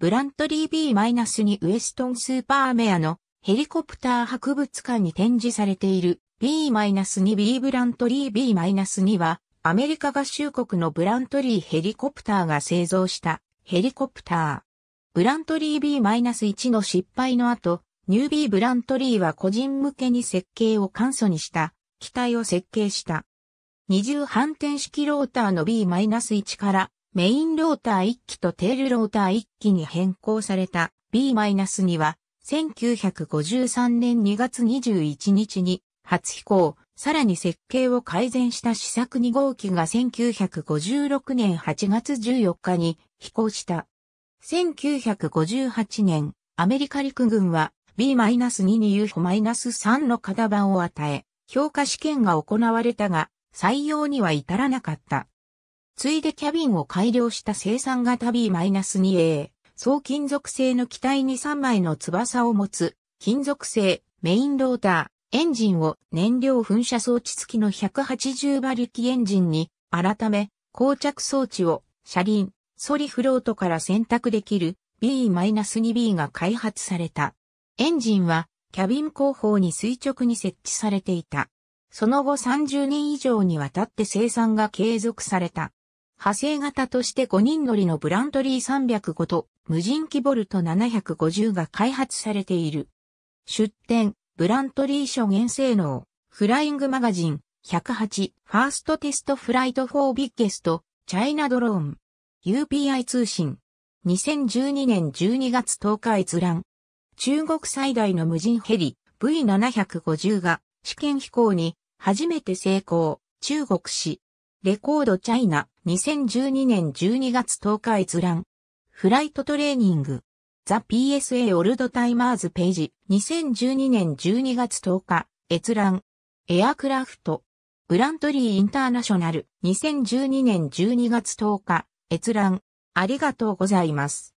ブラントリー B-2 ウエストンスーパーメアのヘリコプター博物館に展示されている B-2B ブラントリー B-2 はアメリカ合衆国のブラントリーヘリコプターが製造したヘリコプター。ブラントリー B-1 の失敗の後、ニュービーブラントリーは個人向けに設計を簡素にした機体を設計した。二重反転式ローターの B-1 からメインローター1機とテールローター1機に変更された B-2 は、1953年2月21日に初飛行、さらに設計を改善した試作2号機が1956年8月14日に飛行した。1958年、アメリカ陸軍は B-2 に UFO-3 の型番を与え、評価試験が行われたが、採用には至らなかった。ついでキャビンを改良した生産型 B-2A、総金属製の機体に3枚の翼を持つ、金属製、メインローター、エンジンを燃料噴射装置付きの180馬力エンジンに、改め、膠着装置を、車輪、ソリフロートから選択できる B-2B が開発された。エンジンは、キャビン後方に垂直に設置されていた。その後30年以上にわたって生産が継続された。派生型として5人乗りのブラントリー305と無人機ボルト750が開発されている。出展、ブラントリー諸元性能、フライングマガジン、108、ファーストテストフライトフォービッゲスト、チャイナドローン、UPI 通信、2012年12月10日閲覧。中国最大の無人ヘリ V750 が試験飛行に初めて成功、中国史、レコードチャイナ、2012年12月10日閲覧。フライトトレーニング。ザ・ PSA オールドタイマーズページ。2012年12月10日。閲覧。エアクラフト。ブラントリーインターナショナル。2012年12月10日。閲覧。ありがとうございます。